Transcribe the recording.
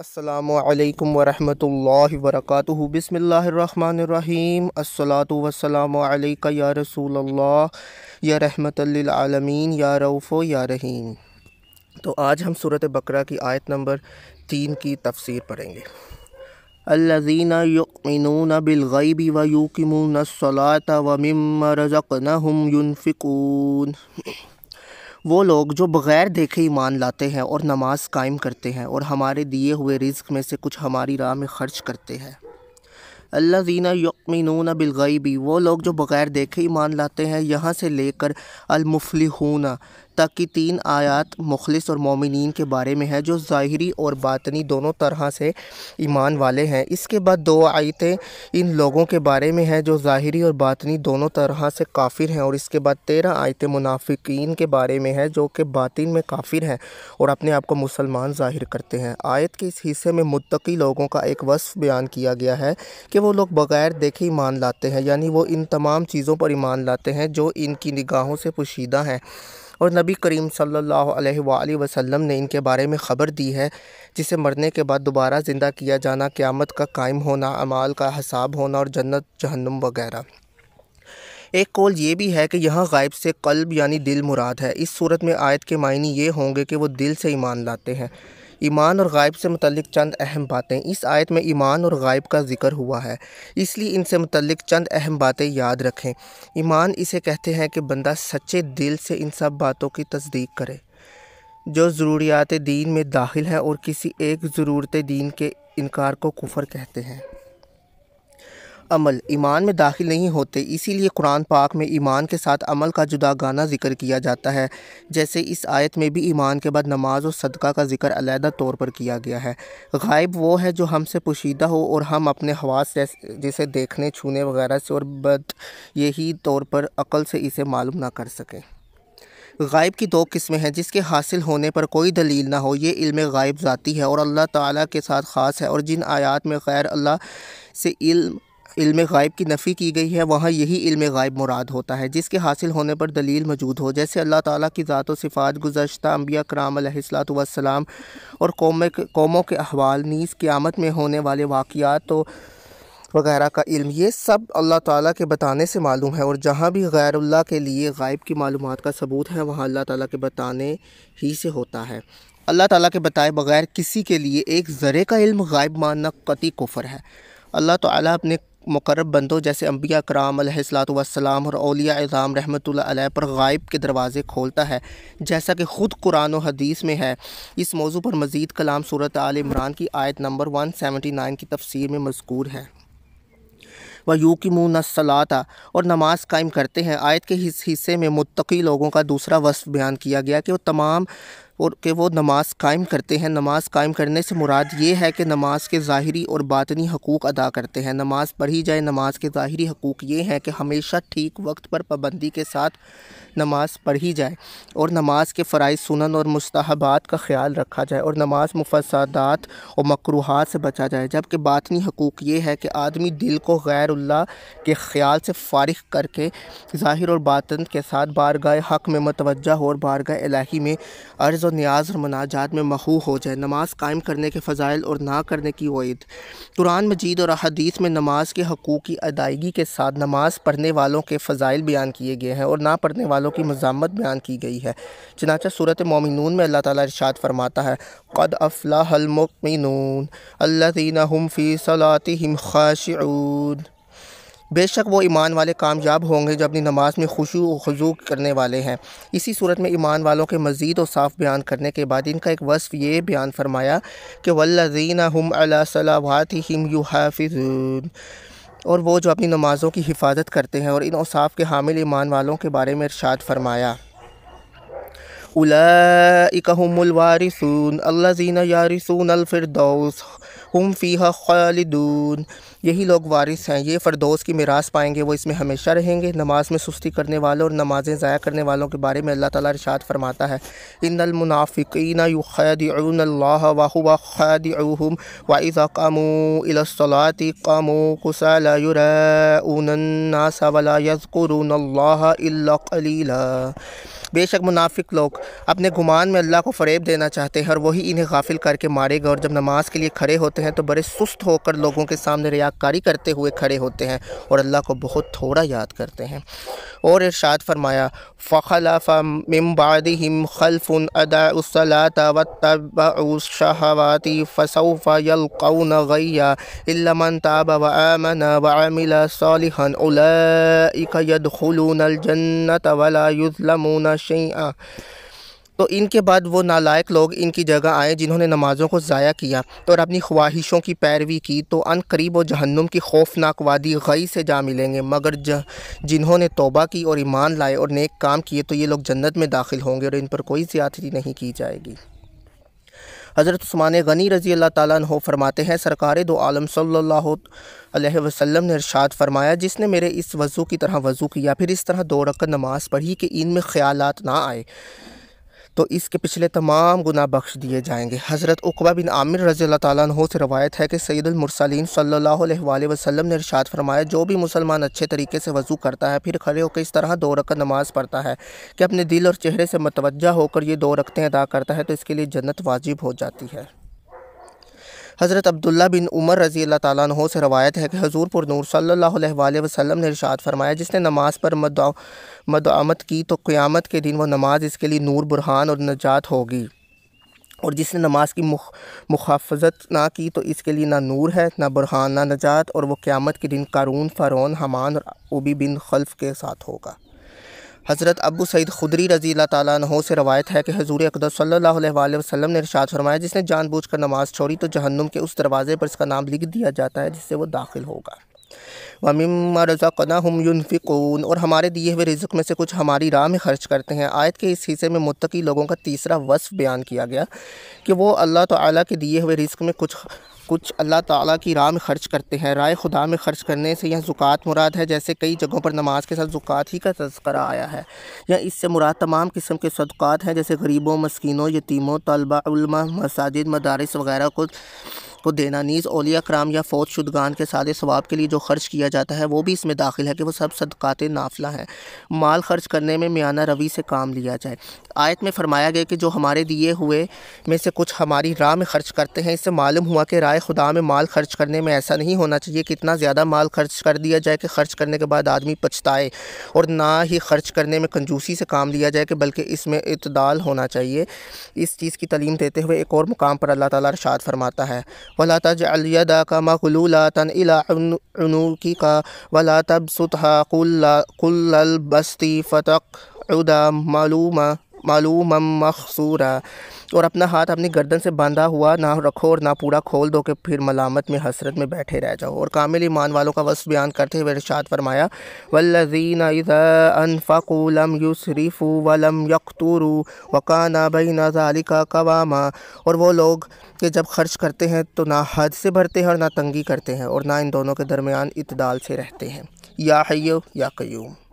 असलकम वरम् वरक बसमीम असलातुलक या रसूल अल्लाह या रहमतमीन या रऊफ़ो या रहीम तो आज हम सूरत बकरा की आयत नंबर तीन की तफसीर पढ़ेंगे अल्लाजीना युमिनून बिलगैबी व यूकिमून सलाता व मम वो लोग जो बग़ैर देखे ईमान लाते हैं और नमाज कायम करते हैं और हमारे दिए हुए रिज्क में से कुछ हमारी राह में ख़र्च करते हैं अल्लाह जीना यकमिन बिलगैबी वो लोग जो बग़ैर देखे ईमान लाते हैं यहाँ से लेकर अलमुफलिहूना तक की तीन आयत मुखलिस और मोमिन के बारे में है जो ज़ाहरी और बातनी दोनों तरह से ईमान वाले हैं इसके बाद दो आयतें इन लोगों के बारे में हैं जो ज़ाहरी और बातनी दोनों तरह से काफिर हैं और इसके बाद तेरह आयतें मुनाफिकीन के बारे में है जो कि बातिन में काफिर हैं और अपने आप को मुसलमान ज़ाहिर करते हैं आयत के इस हिस्से में मुतकी लोगों का एक वसफ़ बयान किया गया है कि वो लोग बग़ैर देखे ईमान लाते हैं यानी वो इन तमाम चीज़ों पर ईमान लाते हैं जो इनकी निगाहों से पोशीदा हैं और नबी करीम सल्लल्लाहु अलैहि वसल्लम ने इनके बारे में ख़बर दी है जिसे मरने के बाद दोबारा ज़िंदा किया जाना क़्यामत का कायम होना अमाल का हिसाब होना और जन्नत जहन्नुम वगैरह एक कौल ये भी है कि यहाँ गायब से कल्ब यानी दिल मुराद है इस सूरत में आयत के मायने ये होंगे कि वो दिल से ईमान लाते हैं ईमान और गायब से मतलब चंद अहम बातें इस आयत में ईमान और गायब का जिक्र हुआ है इसलिए इनसे मतलब चंद अहम बातें याद रखें ईमान इसे कहते हैं कि बंदा सच्चे दिल से इन सब बातों की तस्दीक करे जो ज़रूरियात दीन में दाखिल हैं और किसी एक ज़रूरत दीन के इनकार को कुफर कहते हैं अमल ईमान में दाखिल नहीं होते इसीलिए कुरान पाक में ईमान के साथ अमल का जुदा गाना जिक्र किया जाता है जैसे इस आयत में भी ईमान के बाद नमाज और सदका का जिक्र अलहदा तौर पर किया गया है गायब वो है जो हमसे पोशीदा हो और हम अपने हवास जैसे देखने छूने वगैरह से और बद यही तौर पर अकल से इसे मालूम ना कर सकें गायब की दो किस्में हैं जिसके हासिल होने पर कोई दलील ना हो ये इल्म गायब ज़ाती है और अल्लाह ताला के साथ ख़ास है और जिन आयत में गैर अल्लाह से इल्म इल्म गायब की नफ़ी की गई है वहाँ यही इल्म गायब मुराद होता है जिसके हासिल होने पर दलील मौजूद हो जैसे अल्लाह ताला की ज़ात सिफ़ात गुजशत अम्बिया कराम और कौम कौमों के अहवाल नीज़ क़्यामत में होने वाले वाक़ात तो वगैरह का इल्म ये सब अल्लाह ताला के बताने से मालूम है और जहाँ भी गैरुल्ला के लिए गायब की मालूम का सबूत है वहाँ अल्लाह ताला के बताने ही से होता है अल्लाह ताला के बताए बगैर किसी के लिए एक ज़र का इल्म गायब मानना कति कुफर है अल्लाह ताला अपने मकरब बंदों जैसे अम्बिया कराम सलाम और अलिया इज़ाम रहमत पर गायब के दरवाज़े खोलता है जैसा कि ख़ुद कुरान हदीस में है इस मौजू पर मज़ीद कलाम सूरत आल इमरान की आयत नंबर वन सेवेंटी नाइन की तफसीर में मजकूर है व यू की मुँह नसलाता और नमाज कायम करते हैं आयत के हिस्से में मुतकी लोगों का दूसरा वस्फ बयान किया गया कि वह तमाम और कि वो नमाज कायम करते हैं नमाज कायम करने से मुराद ये है कि नमाज के ज़ाहरी और बातनी हकूक़ अदा करते हैं नमाज पढ़ी जाए नमाज के ज़ाहरी हकूक़ ये हैं कि हमेशा ठीक वक्त पर पाबंदी के साथ नमाज पढ़ी जाए और नमाज के फ़राइज सुनन और मुस्तबात का ख्याल रखा जाए और नमाज मुफसादात और मकरूहत से बचा जाए जबकि बातनी हकूक़ ये है कि आदमी दिल को गैरुल्ला के ख्याल से फ़ारिग करके ज़ाहिर और बातन के साथ बारगाह हक में मतवजा हो और बारगाह इलाही में अर्ज़ नमाज और न्याज और मनाजात में महू हो जाए नमाज कायम करने के फ़जाइल और ना करने की वईद कुरान मजीद और अदीस में नमाज के हकूक़ की अदायगी के साथ नमाज पढ़ने वालों के फ़जाइल बयान किए गए हैं और ना पढ़ने वालों की मजामत बयान की गई है चनाचा सूरत मोमिनून में अल्लाह ताली इरशाद फरमाता है कद अफलाहमोमिन अल्लाम फ़ी सलातिम खाशन बेशक वो ईमान वाले कामयाब होंगे जो अपनी नमाज में खुशू खजू करने वाले हैं इसी सूरत में ईमान वालों के मज़ीद और साफ़ बयान करने के बाद इनका एक वसफ़ ये बयान फरमाया कि वल्लजीना हम सलावात यू और वो जो अपनी नमाज़ों की हिफाजत करते हैं और इन औसाफ़ के हामिल ईमान वालों के बारे में इरशाद फरमाया उलाइकहमुलवारिसून अल्लाजीना यारिसून अलफरदौस हम फ़ीहा खालिदून यही लोग वारिस हैं ये फ़रदौस की मिरास पाएंगे वो इसमें हमेशा रहेंगे नमाज में सुस्ती करने वालों और नमाज़ें ज़ाया करने वालों के बारे में अल्लाह ताला इरशाद फरमाता है इन अलमुनाफ़िकीन युखदिन अल्लाह वाहुबा खदिम वाइज़ा कामू इलासलाती कामू कुसलासवला यज़कुरून अल्लाह इल्ला बेशक मुनाफिक लोग अपने गुमान में अल्लाह को फ़रेब देना चाहते हैं और वही इन्हें गाफिल करके मारेगा और जब नमाज के लिए खड़े होते हैं तो बड़े सुस्त होकर लोगों के सामने रियाकारी करते हुए खड़े होते हैं और अल्लाह को बहुत थोड़ा याद करते हैं और इरशाद फरमाया फ़खलफ़ा हिम खलफुन गैया इल्लमन सालिहन वला शैया तो इनके बाद वो नालायक लोग इनकी जगह आए जिन्होंने नमाज़ों को ज़ाया किया और अपनी ख्वाहिशों की पैरवी की तो अन करीब व जहन्नुम की खौफनाक वादी गई से जा मिलेंगे मगर जिन्होंने तोबा की और ईमान लाए और नेक काम किए तो ये लोग जन्नत में दाखिल होंगे और इन पर कोई ज़्यादती नहीं की जाएगी हज़रत स्मान गनी रज़ी अल्लाह तह फरमाते हैं सरकार दो आलम सल्ला वसम ने इरशाद फरमाया जिसने मेरे इस वज़ू की तरह वज़ू किया फिर इस तरह दो रकत नमाज़ पढ़ी कि इन में ख्यालात ना आए तो इसके पिछले तमाम गुना बख्श दिए जाएंगे हज़रत उकबा बिन आमिर रज़ी अल्लाह से रवायत है कि सैदुलमरसलिन सल्ला वसलम ने इरशाद फरमाया जो भी मुसलमान अच्छे तरीके से वज़ू करता है फिर खड़े होकर इस तरह दो रकत नमाज़ पढ़ता है कि अपने दिल और चेहरे से मतवजा होकर ये दो रकतें अदा करता है तो इसके लिए जन्नत वाजिब हो जाती है हज़रत अब्दुल्ला बिन उमर रजी अल्लाह तु से रवायत है कि हजूर पर नूर सल्ला वसम ने रिशात फरमाया जिसने नमाज पर मदामत की तो क़्यामत के दिन वह नमाज इसके लिए नूर बुरहान और नजात होगी और जिसने नमाज की मुख मुखाफजत ना की तो इसके लिए ना नूर है ना बुरहान ना नजात और वह क़्यामत के दिन कारून फ़रौन हमान और ओबी बिन खल्फ के साथ होगा हज़रत अबू सईद खुदरी रजी तहों से रवायत है कि हजूर अकदर सल्ला वसलम ने रिशात फरमाया जिसने जानबूझ कर नमाज़ छोड़ी तो जहन्नुम के उस दरवाज़े पर इसका नाम लिख दिया जाता है जिससे वो दाखिल होगा वमिम रज़ाकना हम यूनफ़िकून और हमारे दिए हुए रिज़ में से कुछ हमारी राह में खर्च करते हैं आयत के इस हिस्से में मुतकी लोगों का तीसरा वसफ़ बयान किया गया कि वो अल्लाह ताला के दिए हुए रिज़ में कुछ कुछ अल्लाह ताला की राह में ख़र्च करते हैं राय खुदा में ख़र्च करने से यह ज़ुक़ात मुराद है जैसे कई जगहों पर नमाज के साथ ज़ुक़ात ही का तस्करा आया है या इससे मुराद तमाम किस्म के सदक़ात हैं जैसे गरीबों मस्किनों यतीमों तलबा मसाजिद मदारस वगैरह को को देना नीज़ ओलिया कराम या फौज शुदगान के सादे स्वाब के लिए जो खर्च किया जाता है वो भी इसमें दाखिल है कि वो सब सदक़ात नाफिला हैं माल खर्च करने में मियाना रवि से काम लिया जाए आयत में फरमाया गया कि जो हमारे दिए हुए में से कुछ हमारी राह में खर्च करते हैं इससे मालूम हुआ कि राय खुदा में माल खर्च करने में ऐसा नहीं होना चाहिए कि इतना ज़्यादा माल खर्च कर दिया जाए कि खर्च करने के बाद आदमी पछताए और ना ही खर्च करने में कंजूसी से काम लिया जाए कि बल्कि इसमें इतदाल होना चाहिए इस चीज़ की तलीम देते हुए एक और मुकाम पर अल्लाह ताला इरशाद फरमाता है ولا تجعل يدك مغلولة إلى عنقك ولا تبسطها كل البسط فتقعد ملوما मालूम मखसूरा और अपना हाथ अपनी गर्दन से बांधा हुआ ना रखो और ना पूरा खोल दो कि फिर मलामत में हसरत में बैठे रह जाओ और कामिल ईमान वालों का वस बयान करते हुए रिशात फरमाया वल्लजीन अनफ़ाकूलम यूसरीफ़ू वलम यकतूरू वकाना बैना जालिका कवामा और वो लोग कि जब खर्च करते हैं तो ना हद से भरते हैं और ना तंगी करते हैं और ना इन दोनों के दरमियान इतदाल से रहते हैं या हयो या क्यूम